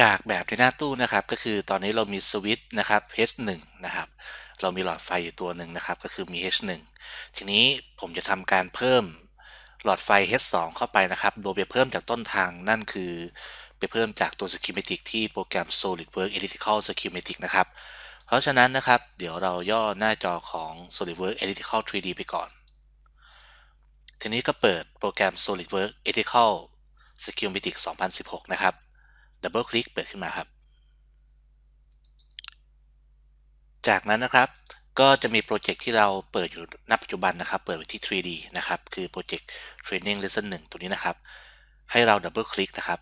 จากแบบในหน้าตู้นะครับก็คือตอนนี้เรามีสวิตช์นะครับ H1 นะครับ เรามีหลอดไฟอยู่ตัวหนึ่งนะครับก็คือมี H1 ทีนี้ผมจะทำการเพิ่มหลอดไฟ H2 เข้าไปนะครับ โดยไปเพิ่มจากต้นทางนั่นคือไปเพิ่มจากตัว Schematic ที่โปรแกรม SolidWorks e l l i t i c a l Schematic นะครับเพราะฉะนั้นนะครับ เดี๋ยวเราย่อหน้าจอของ SolidWorks e l l i t i c a l 3D ไปก่อน ทีนี้ก็เปิดโปรแกรม SolidWorks e l l i t i c a l Schematic 2016 นะครับดับเบิลคลิกเปิดขึ้นมาครับ จากนั้นนะครับ ก็จะมีโปรเจกต์ที่เราเปิดอยู่ณปัจจุบันนะครับ เปิดไว้ที่ 3D นะครับ คือโปรเจกต์ Training Lesson 1 ตัวนี้นะครับให้เราดับเบิลคลิกนะครับ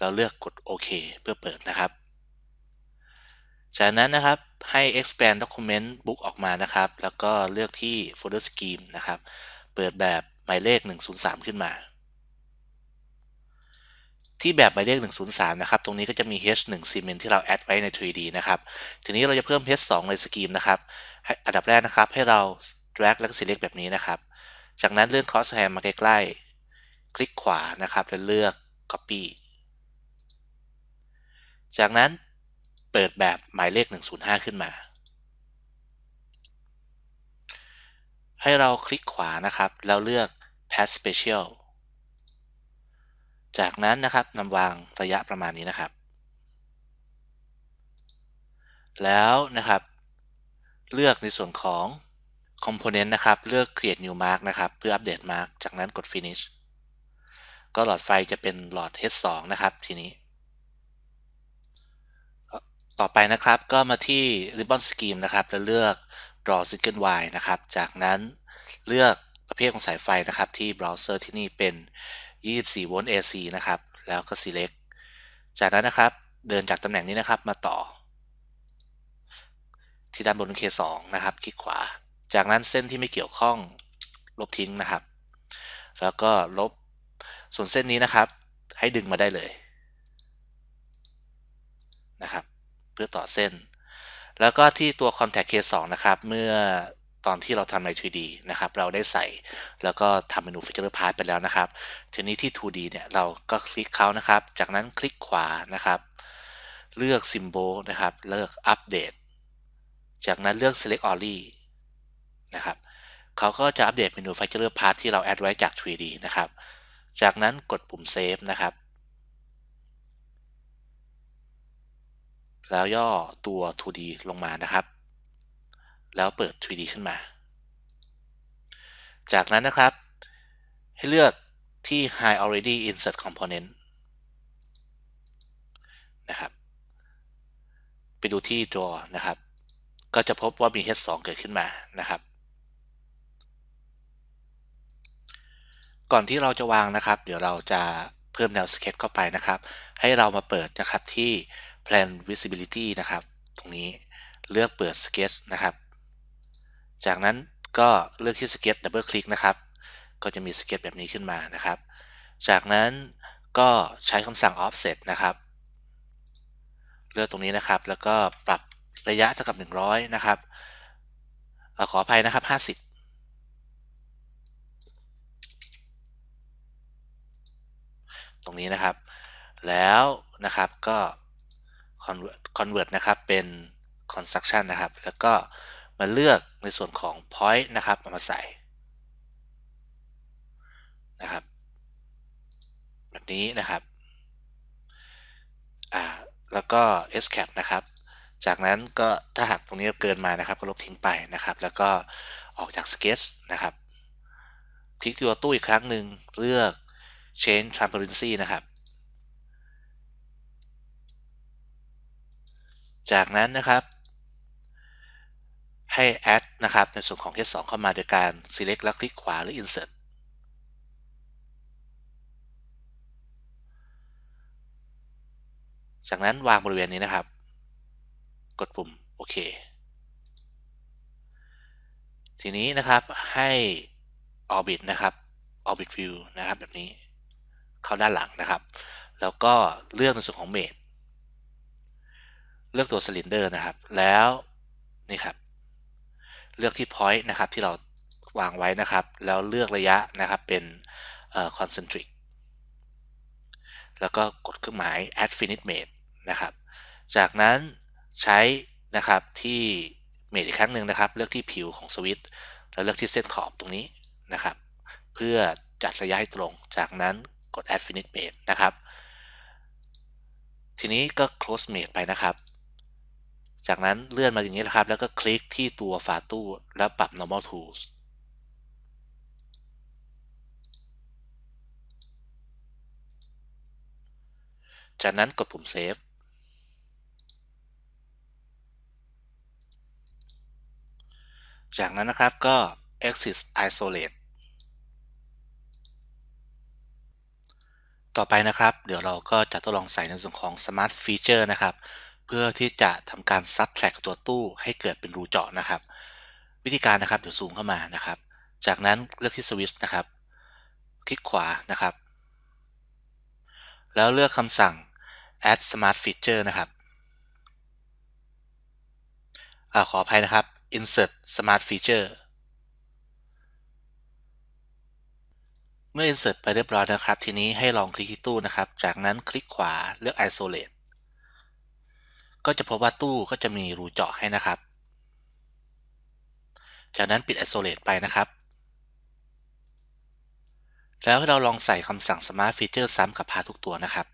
เราเลือกกดโอเคเพื่อเปิดนะครับ จากนั้นนะครับให้ expand document book ออกมานะครับแล้วก็เลือกที่ folder scheme นะครับเปิดแบบหมายเลข 103 ขึ้นมาที่แบบหมายเลข 103 นะครับ ตรงนี้ก็จะมี H1 Cement ที่เราแอดไว้ใน 3D นะครับ ทีนี้เราจะเพิ่ม H2 ในสกีมนะครับอันดับแรกนะครับให้เรา drag แล้วก็ select แบบนี้นะครับ จากนั้นเลื่อน cross hair มาใกล้ๆ คลิกขวานะครับแล้วเลือก copy จากนั้นเปิดแบบหมายเลข 105 ขึ้นมา ให้เราคลิกขวานะครับ แล้วเลือก p a s s special จากนั้นนะครับนำวางระยะประมาณนี้นะครับ แล้วนะครับเลือกในส่วนของคอมโพเนนต์นะครับเลือก Create New Mark นะครับเพื่ออัปเดต Mark จากนั้นกด Finish ก็หลอดไฟจะเป็นหลอด H2 นะครับทีนี้ ต่อไปนะครับก็มาที่ Ribbon Scheme นะครับ แล้วเลือก Draw Single Wire นะครับ จากนั้นเลือกประเภทของสายไฟนะครับ ที่ Browser ที่นี่เป็น24โวลต์ AC นะครับ แล้วก็ select จากนั้นนะครับ เดินจากตำแหน่งนี้นะครับมาต่อ ที่ด้านบน K2 นะครับ คลิกขวา จากนั้นเส้นที่ไม่เกี่ยวข้องลบทิ้งนะครับ แล้วก็ลบส่วนเส้นนี้นะครับ ให้ดึงมาได้เลยนะครับ เพื่อต่อเส้น แล้วก็ที่ตัว contact K2 นะครับ เมื่อตอนที่เราทำใน 3D นะครับ เราได้ใส่แล้วก็ทำเมนู f a t u r e Part ไปแล้วนะครับ ทีนี้ที่ 2D เนี่ยเราก็คลิกเขานะครับ จากนั้นคลิกขวานะครับ เลือก Symbol นะครับ เลือก Update จากนั้นเลือก Select a l l y นะครับเขาก็จะอัปเดตเมนู f a t u r e Part ที่เราแอดไว้จาก 3D นะครับ จากนั้นกดปุ่ม Save นะครับ แล้วย่อตัว 2D ลงมานะครับแล้วเปิด 3D ขึ้นมา จากนั้นนะครับ ให้เลือกที่ Hide Already Insert Component นะครับ ไปดูที่ Draw นะครับ ก็จะพบว่ามี H2 เกิดขึ้นมา นะครับ ก่อนที่เราจะวางนะครับ เดี๋ยวเราจะเพิ่มแนวสเก็ตเข้าไปนะครับ ให้เรามาเปิดนะครับที่ Plan Visibility นะครับ ตรงนี้ เลือกเปิดสเก็ตนะครับจากนั้นก็เลือกที่สเก็ตดับเบิลคลิกนะครับ ก็จะมีสเก็ตแบบนี้ขึ้นมานะครับ จากนั้นก็ใช้คำสั่ง offset นะครับ เลือกตรงนี้นะครับแล้วก็ปรับระยะเท่ากับ 100 นะครับอขออภัยนะครับ 50 ตรงนี้นะครับ แล้วนะครับก็ convert นะครับเป็น construction นะครับ แล้วก็มาเลือกในส่วนของ point นะครับเอามาใส่นะครับแบบนี้นะครับอ่าแล้วก็ s c a p นะครับ จากนั้นก็ถ้าหากตรงนี้เกินมานะครับก็ลบทิ้งไปนะครับ แล้วก็ออกจาก sketch นะครับ คลิกตัวตู้อีกครั้งหนึ่งเลือก change transparency นะครับ จากนั้นนะครับให้ add นะครับในส่วนของ h2 เข้ามาโดยการ select แล้วคลิกขวาหรือ insert จากนั้นวางบริเวณนี้นะครับ กดปุ่ม โอเค ทีนี้นะครับให้ orbit นะครับ orbit view นะครับแบบนี้เข้าด้านหลังนะครับ แล้วก็เลือกในส่วนของเมทเลือกตัว cylinder นะครับ แล้ว นี่ครับเลือกที่ point นะครับที่เราวางไว้นะครับแล้วเลือกระยะนะครับเป็น concentric แล้วก็กดเครื่องหมาย add finite mate นะครับ จากนั้นใช้นะครับที่ mate อีกครั้งหนึ่งนะครับ เลือกที่ผิวของสวิตช์แล้วเลือกที่เส้นขอบตรงนี้นะครับ เพื่อจัดระยะให้ตรง จากนั้นกด add finite mate นะครับ ทีนี้ก็ close mate ไปนะครับจากนั้นเลื่อนมาอย่างนี้นะครับแล้วก็คลิกที่ตัวฝาตู้แล้วปรับ normal tools จากนั้นกดปุ่ม save จากนั้นนะครับก็ exit isolate ต่อไปนะครับเดี๋ยวเราก็จะทดลองใส่ในส่วนของ smart feature นะครับพื่อที่จะทำการซับแทรกตัวตู้ให้เกิดเป็นรูเจาะนะครับ วิธีการนะครับ เดี๋ยวซูมเข้ามานะครับ จากนั้นเลือกที่สวิตช์นะครับ คลิกขวานะครับ แล้วเลือกคำสั่ง add smart feature นะครับอขออภัยนะครับ insert smart feature เมื่อ insert ไปเรียบร้อยนะครับทีนี้ให้ลองคลิกที่ตู้นะครับ จากนั้นคลิกขวาเลือก isolate ก็จะพบว่าตู้ก็จะมีรูเจาะให้นะครับ จากนั้นปิด isolate ไปนะครับ แล้วเราลองใส่คำสั่ง smart feature ซ้ำกับพาทุกตัวนะครับ